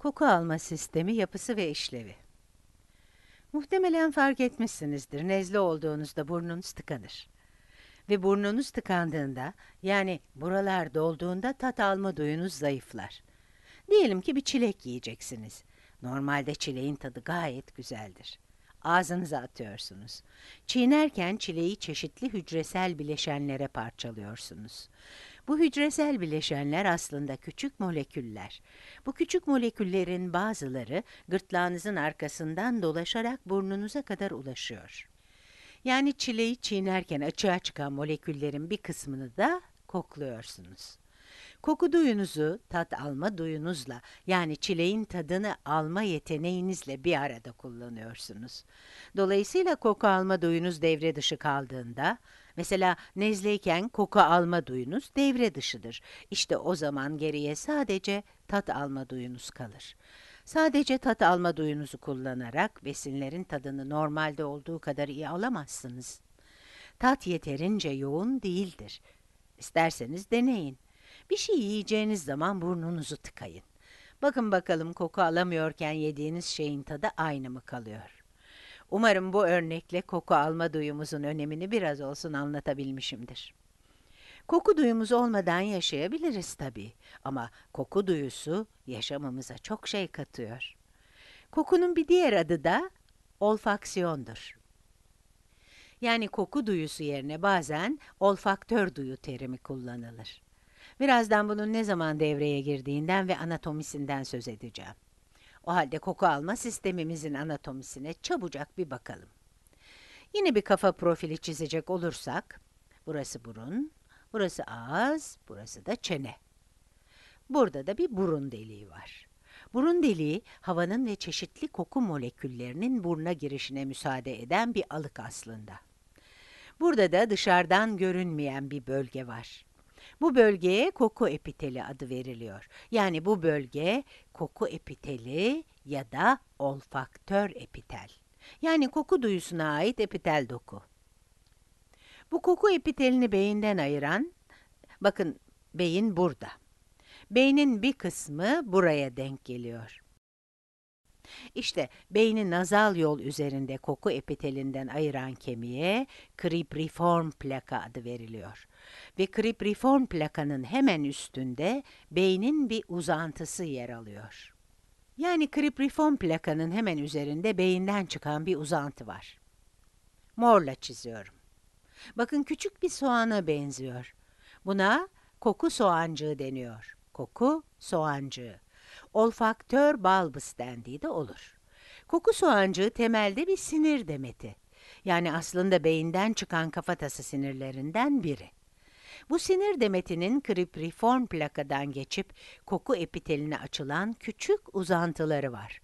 Koku alma sistemi, yapısı ve işlevi. Muhtemelen fark etmişsinizdir. Nezle olduğunuzda burnunuz tıkanır. Ve burnunuz tıkandığında, yani buralar dolduğunda tat alma duyunuz zayıflar. Diyelim ki bir çilek yiyeceksiniz. Normalde çileğin tadı gayet güzeldir ağzınıza atıyorsunuz. Çiğnerken çileği çeşitli hücresel bileşenlere parçalıyorsunuz. Bu hücresel bileşenler aslında küçük moleküller. Bu küçük moleküllerin bazıları gırtlağınızın arkasından dolaşarak burnunuza kadar ulaşıyor. Yani çileği çiğnerken açığa çıkan moleküllerin bir kısmını da kokluyorsunuz. Koku duyunuzu tat alma duyunuzla yani çileğin tadını alma yeteneğinizle bir arada kullanıyorsunuz. Dolayısıyla koku alma duyunuz devre dışı kaldığında, mesela nezleyken koku alma duyunuz devre dışıdır. İşte o zaman geriye sadece tat alma duyunuz kalır. Sadece tat alma duyunuzu kullanarak besinlerin tadını normalde olduğu kadar iyi alamazsınız. Tat yeterince yoğun değildir. İsterseniz deneyin. Bir şey yiyeceğiniz zaman burnunuzu tıkayın. Bakın bakalım koku alamıyorken yediğiniz şeyin tadı aynı mı kalıyor? Umarım bu örnekle koku alma duyumuzun önemini biraz olsun anlatabilmişimdir. Koku duyumuz olmadan yaşayabiliriz tabii ama koku duyusu yaşamamıza çok şey katıyor. Kokunun bir diğer adı da olfaksiyondur. Yani koku duyusu yerine bazen olfaktör duyu terimi kullanılır. Birazdan bunun ne zaman devreye girdiğinden ve anatomisinden söz edeceğim. O halde koku alma sistemimizin anatomisine çabucak bir bakalım. Yine bir kafa profili çizecek olursak, burası burun, burası ağız, burası da çene. Burada da bir burun deliği var. Burun deliği, havanın ve çeşitli koku moleküllerinin buruna girişine müsaade eden bir alık aslında. Burada da dışarıdan görünmeyen bir bölge var. Bu bölgeye koku epiteli adı veriliyor. Yani bu bölge koku epiteli ya da olfaktör epitel. Yani koku duyusuna ait epitel doku. Bu koku epitelini beyinden ayıran, bakın beyin burada. Beynin bir kısmı buraya denk geliyor. İşte beyni nazal yol üzerinde koku epitelinden ayıran kemiğe kribriform plaka adı veriliyor. Ve kribriform plakanın hemen üstünde beynin bir uzantısı yer alıyor. Yani kribriform plakanın hemen üzerinde beyinden çıkan bir uzantı var. Morla çiziyorum. Bakın küçük bir soğana benziyor. Buna koku soğancığı deniyor. Koku soğancığı olfaktör balbus dendiği de olur. Koku soğancığı temelde bir sinir demeti. Yani aslında beyinden çıkan kafatası sinirlerinden biri. Bu sinir demetinin kripriform plakadan geçip koku epiteline açılan küçük uzantıları var.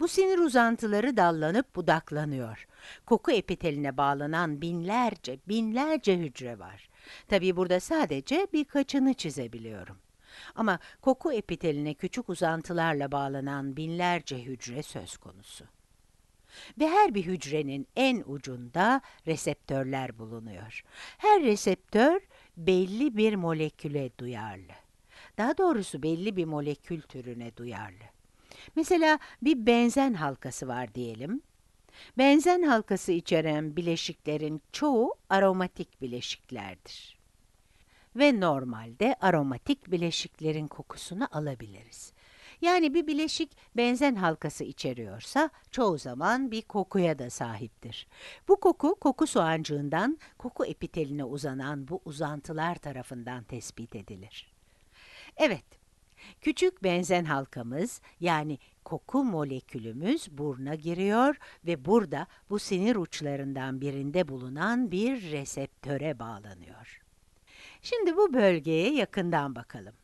Bu sinir uzantıları dallanıp budaklanıyor. Koku epiteline bağlanan binlerce, binlerce hücre var. Tabi burada sadece birkaçını çizebiliyorum. Ama koku epiteline küçük uzantılarla bağlanan binlerce hücre söz konusu. Ve her bir hücrenin en ucunda reseptörler bulunuyor. Her reseptör belli bir moleküle duyarlı. Daha doğrusu belli bir molekül türüne duyarlı. Mesela bir benzen halkası var diyelim. Benzen halkası içeren bileşiklerin çoğu aromatik bileşiklerdir ve normalde aromatik bileşiklerin kokusunu alabiliriz. Yani bir bileşik benzen halkası içeriyorsa çoğu zaman bir kokuya da sahiptir. Bu koku koku soğancığından koku epiteline uzanan bu uzantılar tarafından tespit edilir. Evet, küçük benzen halkamız yani koku molekülümüz buruna giriyor ve burada bu sinir uçlarından birinde bulunan bir reseptöre bağlanıyor. Şimdi bu bölgeye yakından bakalım.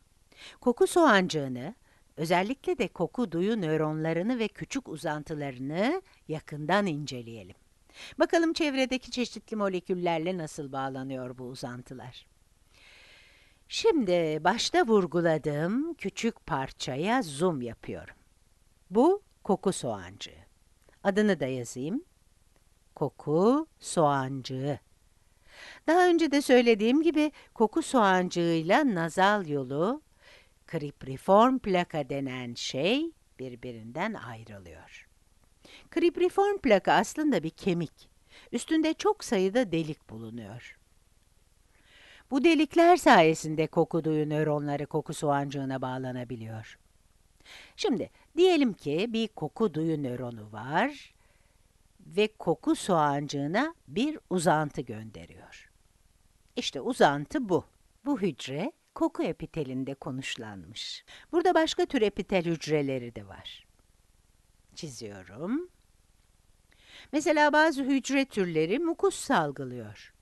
Koku soğancığını, özellikle de koku duyu nöronlarını ve küçük uzantılarını yakından inceleyelim. Bakalım çevredeki çeşitli moleküllerle nasıl bağlanıyor bu uzantılar. Şimdi başta vurguladığım küçük parçaya zoom yapıyorum. Bu koku soğancığı. Adını da yazayım. Koku soğancığı. Daha önce de söylediğim gibi koku soğancığıyla nazal yolu, kripriform plaka denen şey birbirinden ayrılıyor. Kripriform plaka aslında bir kemik. Üstünde çok sayıda delik bulunuyor. Bu delikler sayesinde koku duyu nöronları koku soğancığına bağlanabiliyor. Şimdi diyelim ki bir koku duyu nöronu var ve koku soğancığına bir uzantı gönderiyor. İşte uzantı bu. Bu hücre koku epitelinde konuşlanmış. Burada başka tür epitel hücreleri de var. Çiziyorum. Mesela bazı hücre türleri mukus salgılıyor.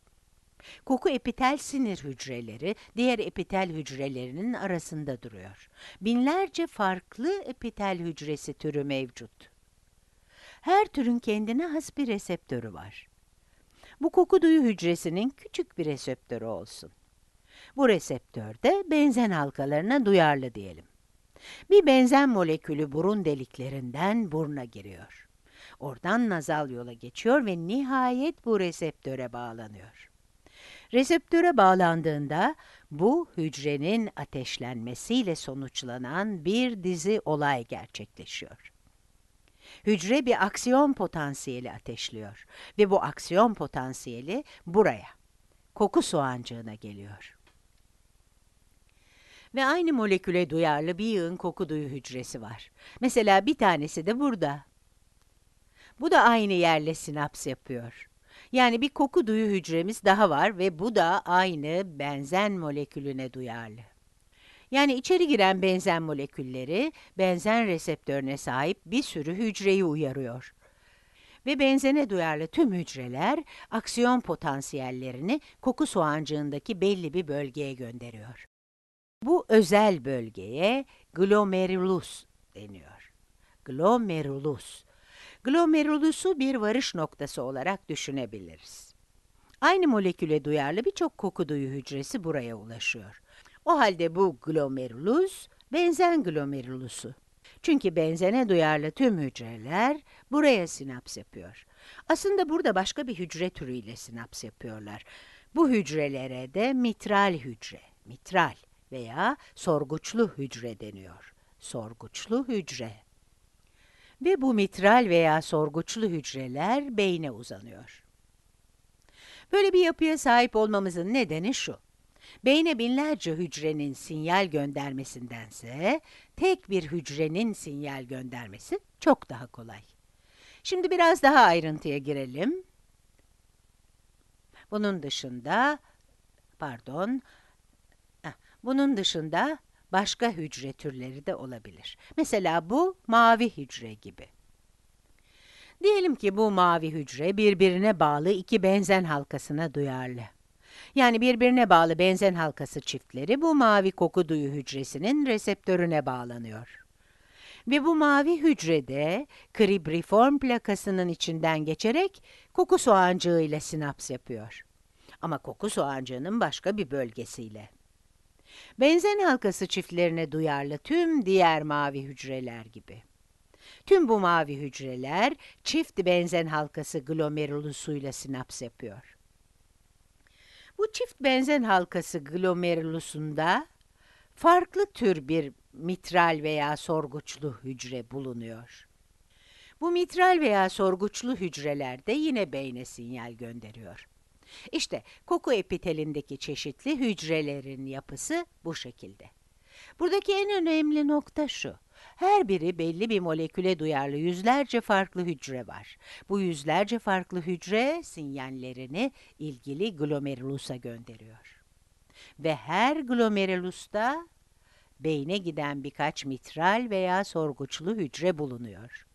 Koku epitel sinir hücreleri diğer epitel hücrelerinin arasında duruyor. Binlerce farklı epitel hücresi türü mevcut her türün kendine has bir reseptörü var. Bu koku duyu hücresinin küçük bir reseptörü olsun. Bu reseptör de benzen halkalarına duyarlı diyelim. Bir benzen molekülü burun deliklerinden buruna giriyor. Oradan nazal yola geçiyor ve nihayet bu reseptöre bağlanıyor. Reseptöre bağlandığında bu hücrenin ateşlenmesiyle sonuçlanan bir dizi olay gerçekleşiyor hücre bir aksiyon potansiyeli ateşliyor ve bu aksiyon potansiyeli buraya, koku soğancığına geliyor. Ve aynı moleküle duyarlı bir yığın koku duyu hücresi var. Mesela bir tanesi de burada. Bu da aynı yerle sinaps yapıyor. Yani bir koku duyu hücremiz daha var ve bu da aynı benzen molekülüne duyarlı. Yani içeri giren benzen molekülleri benzen reseptörüne sahip bir sürü hücreyi uyarıyor. Ve benzene duyarlı tüm hücreler aksiyon potansiyellerini koku soğancığındaki belli bir bölgeye gönderiyor. Bu özel bölgeye glomerulus deniyor. Glomerulus. Glomerulus'u bir varış noktası olarak düşünebiliriz. Aynı moleküle duyarlı birçok koku duyu hücresi buraya ulaşıyor. O halde bu glomerulus benzen glomerulusu. Çünkü benzene duyarlı tüm hücreler buraya sinaps yapıyor. Aslında burada başka bir hücre türüyle sinaps yapıyorlar. Bu hücrelere de mitral hücre, mitral veya sorguçlu hücre deniyor. Sorguçlu hücre. Ve bu mitral veya sorguçlu hücreler beyne uzanıyor. Böyle bir yapıya sahip olmamızın nedeni şu beyne binlerce hücrenin sinyal göndermesindense tek bir hücrenin sinyal göndermesi çok daha kolay. Şimdi biraz daha ayrıntıya girelim. Bunun dışında, pardon, bunun dışında başka hücre türleri de olabilir. Mesela bu mavi hücre gibi. Diyelim ki bu mavi hücre birbirine bağlı iki benzen halkasına duyarlı yani birbirine bağlı benzen halkası çiftleri bu mavi koku duyu hücresinin reseptörüne bağlanıyor. Ve bu mavi hücrede kribriform plakasının içinden geçerek koku soğancığı ile sinaps yapıyor. Ama koku soğancığının başka bir bölgesiyle. Benzen halkası çiftlerine duyarlı tüm diğer mavi hücreler gibi. Tüm bu mavi hücreler çift benzen halkası glomerulusuyla sinaps yapıyor. Bu çift benzen halkası glomerulusunda farklı tür bir mitral veya sorguçlu hücre bulunuyor. Bu mitral veya sorguçlu hücrelerde yine beyne sinyal gönderiyor. İşte koku epitelindeki çeşitli hücrelerin yapısı bu şekilde. Buradaki en önemli nokta şu. Her biri belli bir moleküle duyarlı yüzlerce farklı hücre var. Bu yüzlerce farklı hücre sinyallerini ilgili glomerulusa gönderiyor. Ve her glomerulusta beyne giden birkaç mitral veya sorguçlu hücre bulunuyor.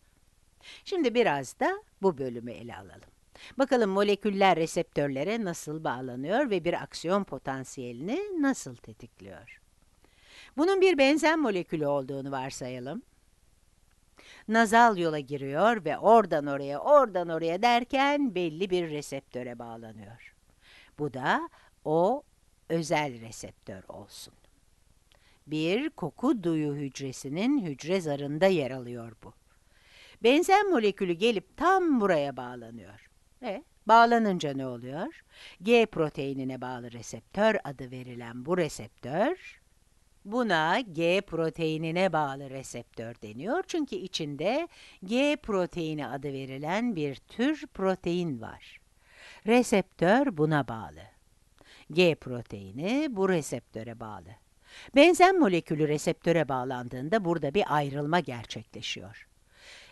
Şimdi biraz da bu bölümü ele alalım. Bakalım moleküller reseptörlere nasıl bağlanıyor ve bir aksiyon potansiyelini nasıl tetikliyor? Bunun bir benzen molekülü olduğunu varsayalım. Nazal yola giriyor ve oradan oraya, oradan oraya derken belli bir reseptöre bağlanıyor. Bu da o özel reseptör olsun. Bir koku duyu hücresinin hücre zarında yer alıyor bu. Benzen molekülü gelip tam buraya bağlanıyor. Ve bağlanınca ne oluyor? G proteinine bağlı reseptör adı verilen bu reseptör Buna G proteinine bağlı reseptör deniyor çünkü içinde G proteini adı verilen bir tür protein var. Reseptör buna bağlı. G proteini bu reseptöre bağlı. Benzen molekülü reseptöre bağlandığında burada bir ayrılma gerçekleşiyor.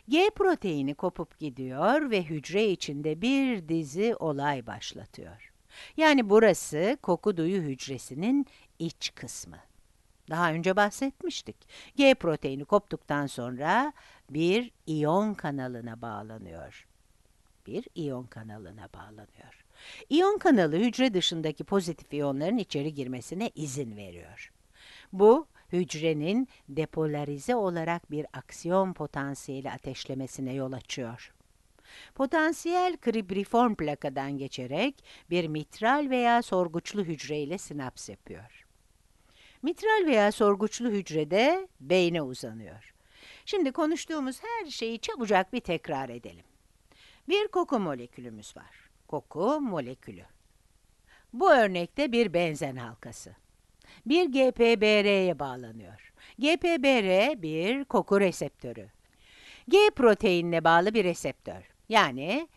G proteini kopup gidiyor ve hücre içinde bir dizi olay başlatıyor. Yani burası koku duyu hücresinin iç kısmı. Daha önce bahsetmiştik. G proteini koptuktan sonra bir iyon kanalına bağlanıyor. Bir iyon kanalına bağlanıyor. İyon kanalı hücre dışındaki pozitif iyonların içeri girmesine izin veriyor. Bu hücrenin depolarize olarak bir aksiyon potansiyeli ateşlemesine yol açıyor. Potansiyel kribriform plakadan geçerek bir mitral veya sorguçlu hücre ile sinaps yapıyor. Mitral veya sorguçlu hücrede beyne uzanıyor. Şimdi konuştuğumuz her şeyi çabucak bir tekrar edelim. Bir koku molekülümüz var. Koku molekülü. Bu örnekte bir benzen halkası. Bir GPBR'ye bağlanıyor. GPBR bir koku reseptörü. G proteinine bağlı bir reseptör. Yani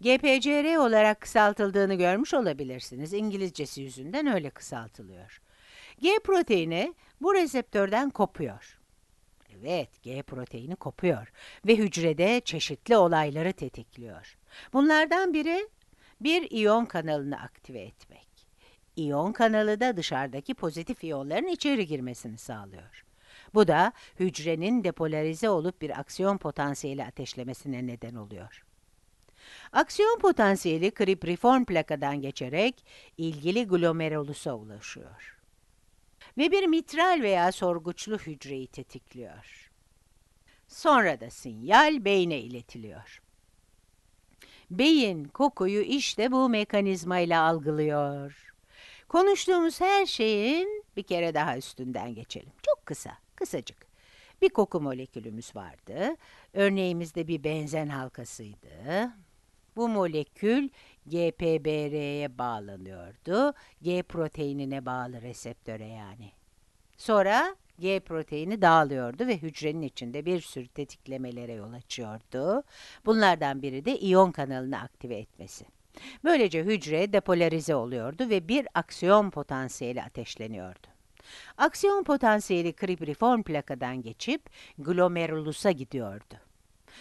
GPCR olarak kısaltıldığını görmüş olabilirsiniz. İngilizcesi yüzünden öyle kısaltılıyor. G proteini bu reseptörden kopuyor. Evet, G proteini kopuyor ve hücrede çeşitli olayları tetikliyor. Bunlardan biri bir iyon kanalını aktive etmek. İyon kanalı da dışarıdaki pozitif iyonların içeri girmesini sağlıyor. Bu da hücrenin depolarize olup bir aksiyon potansiyeli ateşlemesine neden oluyor. Aksiyon potansiyeli kripriform plakadan geçerek ilgili glomerulusa ulaşıyor ve bir mitral veya sorguçlu hücreyi tetikliyor. Sonra da sinyal beyne iletiliyor. Beyin kokuyu işte bu mekanizmayla algılıyor. Konuştuğumuz her şeyin bir kere daha üstünden geçelim. Çok kısa, kısacık. Bir koku molekülümüz vardı. Örneğimizde bir benzen halkasıydı. Bu molekül GPBR'ye bağlanıyordu. G proteinine bağlı reseptöre yani. Sonra G proteini dağılıyordu ve hücrenin içinde bir sürü tetiklemelere yol açıyordu. Bunlardan biri de iyon kanalını aktive etmesi. Böylece hücre depolarize oluyordu ve bir aksiyon potansiyeli ateşleniyordu. Aksiyon potansiyeli kribriform plakadan geçip glomerulusa gidiyordu.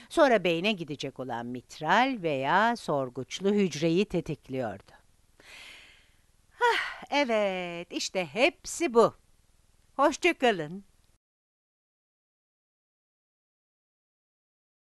Sonra beyne gidecek olan mitral veya sorguçlu hücreyi tetikliyordu. Hah, evet, işte hepsi bu. Hoşçakalın.